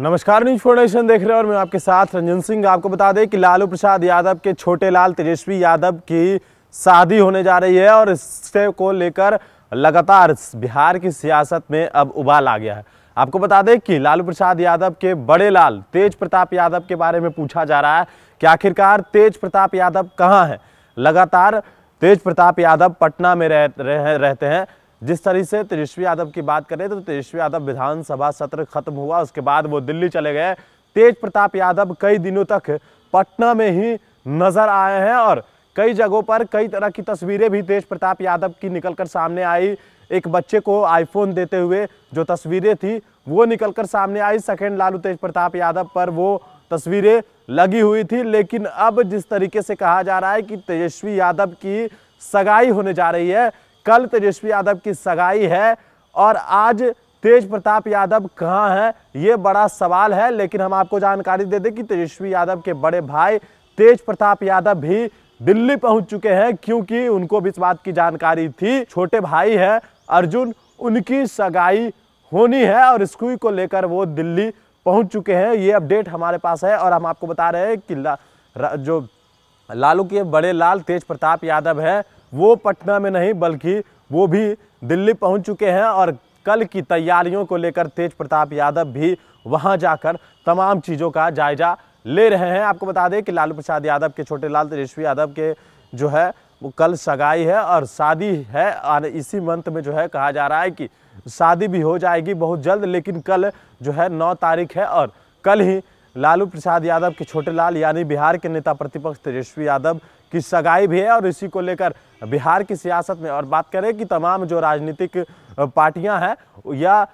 नमस्कार न्यूज फोर्डेशन देख रहे हैं और मैं आपके साथ रंजन सिंह आपको बता दें कि लालू प्रसाद यादव के छोटे लाल तेजस्वी यादव की शादी होने जा रही है और इससे को लेकर लगातार बिहार की सियासत में अब उबाल आ गया है आपको बता दें कि लालू प्रसाद यादव के बड़े लाल तेज प्रताप यादव के बारे में पूछा जा रहा है कि आखिरकार तेज प्रताप यादव कहाँ हैं लगातार तेज प्रताप यादव पटना में रह, रह रहते हैं जिस तरीके से तेजस्वी यादव की बात करें तो तेजस्वी यादव विधानसभा सत्र खत्म हुआ उसके बाद वो दिल्ली चले गए तेज प्रताप यादव कई दिनों तक पटना में ही नजर आए हैं और कई जगहों पर कई तरह की तस्वीरें भी तेज प्रताप यादव की निकलकर सामने आई एक बच्चे को आईफोन देते हुए जो तस्वीरें थी वो निकलकर सामने आई सेकेंड लालू तेज प्रताप यादव पर वो तस्वीरें लगी हुई थी लेकिन अब जिस तरीके से कहा जा रहा है कि तेजस्वी यादव की सगाई होने जा रही है कल तेजस्वी यादव की सगाई है और आज तेज प्रताप यादव कहाँ हैं ये बड़ा सवाल है लेकिन हम आपको जानकारी दे दें कि तेजस्वी यादव के बड़े भाई तेज प्रताप यादव भी दिल्ली पहुंच चुके हैं क्योंकि उनको भी इस बात की जानकारी थी छोटे भाई हैं अर्जुन उनकी सगाई होनी है और स्कूल को लेकर वो दिल्ली पहुंच चुके हैं ये अपडेट हमारे पास है और हम आपको बता रहे हैं कि ला, जो लालू के बड़े लाल तेज प्रताप यादव हैं वो पटना में नहीं बल्कि वो भी दिल्ली पहुंच चुके हैं और कल की तैयारियों को लेकर तेज प्रताप यादव भी वहां जाकर तमाम चीज़ों का जायजा ले रहे हैं आपको बता दें कि लालू प्रसाद यादव के छोटे लाल तेजस्वी यादव के जो है वो कल सगाई है और शादी है और इसी मंथ में जो है कहा जा रहा है कि शादी भी हो जाएगी बहुत जल्द लेकिन कल जो है नौ तारीख है और कल ही लालू प्रसाद यादव के छोटे लाल यानी बिहार के नेता प्रतिपक्ष तेजस्वी यादव की सगाई भी है और इसी को लेकर बिहार की सियासत में और बात करें कि तमाम जो राजनीतिक पार्टियां हैं या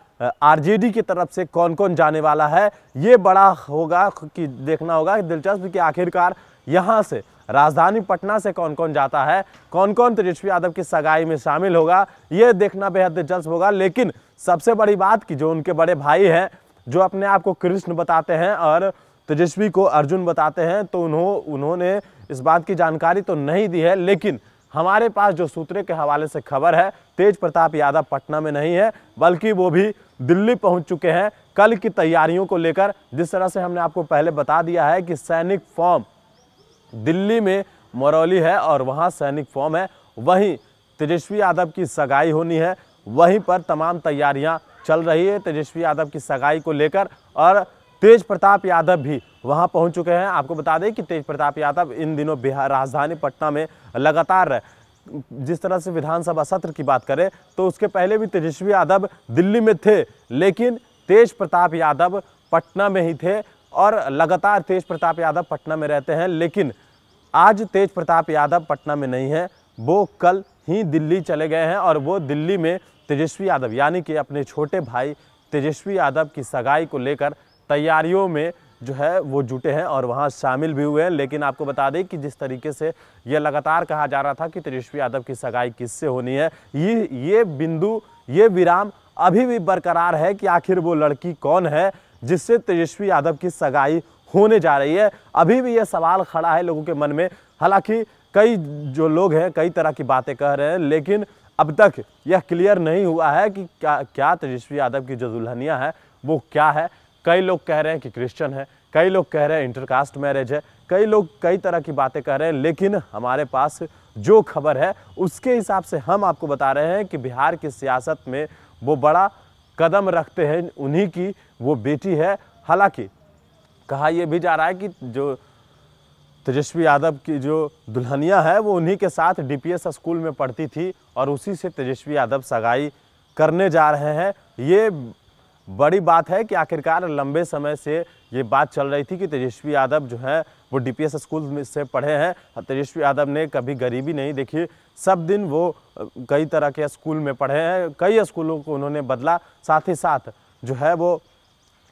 आरजेडी की तरफ से कौन कौन जाने वाला है ये बड़ा होगा कि देखना होगा दिलचस्प कि आखिरकार यहाँ से राजधानी पटना से कौन कौन जाता है कौन कौन तेजस्वी यादव की सगाई में शामिल होगा ये देखना बेहद दिलचस्प होगा लेकिन सबसे बड़ी बात कि जो उनके बड़े भाई हैं जो अपने आप को कृष्ण बताते हैं और तेजस्वी को अर्जुन बताते हैं तो उन्हों उन्होंने इस बात की जानकारी तो नहीं दी है लेकिन हमारे पास जो सूत्र के हवाले से खबर है तेज प्रताप यादव पटना में नहीं है बल्कि वो भी दिल्ली पहुंच चुके हैं कल की तैयारियों को लेकर जिस तरह से हमने आपको पहले बता दिया है कि सैनिक फॉर्म दिल्ली में मरौली है और वहाँ सैनिक फॉर्म है वहीं तेजस्वी यादव की सगाई होनी है वहीं पर तमाम तैयारियाँ चल रही है तेजस्वी यादव की सगाई को लेकर और तेज प्रताप यादव भी वहां पहुंच चुके हैं आपको बता दें कि तेज प्रताप यादव इन दिनों बिहार राजधानी पटना में लगातार जिस तरह से विधानसभा सत्र की बात करें तो उसके पहले भी तेजस्वी यादव दिल्ली में थे लेकिन तेज प्रताप यादव पटना में ही थे और लगातार तेज प्रताप यादव पटना में रहते हैं लेकिन आज तेज प्रताप यादव पटना में नहीं हैं वो कल ही दिल्ली चले गए हैं और वो दिल्ली में तेजस्वी यादव यानी कि अपने छोटे भाई तेजस्वी यादव की सगाई को लेकर तैयारियों में जो है वो जुटे हैं और वहाँ शामिल भी हुए हैं लेकिन आपको बता दें कि जिस तरीके से यह लगातार कहा जा रहा था कि तेजस्वी यादव की सगाई किससे होनी है ये ये बिंदु ये विराम अभी भी बरकरार है कि आखिर वो लड़की कौन है जिससे तेजस्वी यादव की सगाई होने जा रही है अभी भी ये सवाल खड़ा है लोगों के मन में हालांकि कई जो लोग हैं कई तरह की बातें कह रहे हैं लेकिन अब तक यह क्लियर नहीं हुआ है कि क्या क्या तेजस्वी यादव की जो दुल्हनिया है वो क्या है कई लोग कह रहे हैं कि क्रिश्चन है कई लोग कह रहे हैं इंटरकास्ट मैरिज है कई लोग कई तरह की बातें कह रहे हैं लेकिन हमारे पास जो खबर है उसके हिसाब से हम आपको बता रहे हैं कि बिहार की सियासत में वो बड़ा कदम रखते हैं उन्हीं की वो बेटी है हालांकि कहा यह भी जा रहा है कि जो तेजस्वी यादव की जो दुल्हनिया है वो उन्हीं के साथ डीपीएस स्कूल में पढ़ती थी और उसी से तेजस्वी यादव सगाई करने जा रहे हैं ये बड़ी बात है कि आखिरकार लंबे समय से ये बात चल रही थी कि तेजस्वी यादव जो हैं वो डीपीएस स्कूल में से पढ़े हैं तेजस्वी यादव ने कभी गरीबी नहीं देखी सब दिन वो कई तरह के स्कूल में पढ़े हैं कई स्कूलों को उन्होंने बदला साथ ही साथ जो है वो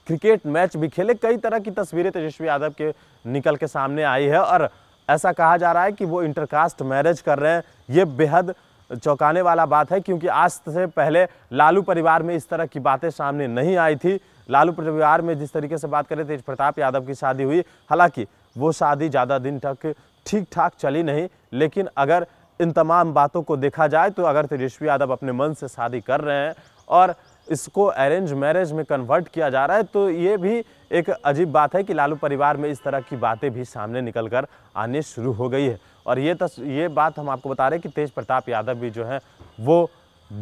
क्रिकेट मैच भी खेले कई तरह की तस्वीरें तेजस्वी यादव के निकल के सामने आई है और ऐसा कहा जा रहा है कि वो इंटरकास्ट मैरिज कर रहे हैं ये बेहद चौंकाने वाला बात है क्योंकि आज से पहले लालू परिवार में इस तरह की बातें सामने नहीं आई थी लालू परिवार में जिस तरीके से बात करें तेज प्रताप यादव की शादी हुई हालांकि वो शादी ज़्यादा दिन तक ठीक ठाक चली नहीं लेकिन अगर इन तमाम बातों को देखा जाए तो अगर तेजस्वी यादव अपने मन से शादी कर रहे हैं और इसको अरेंज मैरिज में कन्वर्ट किया जा रहा है तो ये भी एक अजीब बात है कि लालू परिवार में इस तरह की बातें भी सामने निकल कर आने शुरू हो गई है और ये तस ये बात हम आपको बता रहे हैं कि तेज प्रताप यादव भी जो हैं वो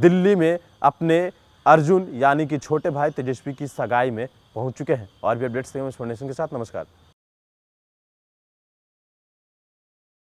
दिल्ली में अपने अर्जुन यानी कि छोटे भाई तेजस्वी की सगाई में पहुंच चुके हैं और भी अपडेट्स देंगे इंफॉर्मेशन के साथ नमस्कार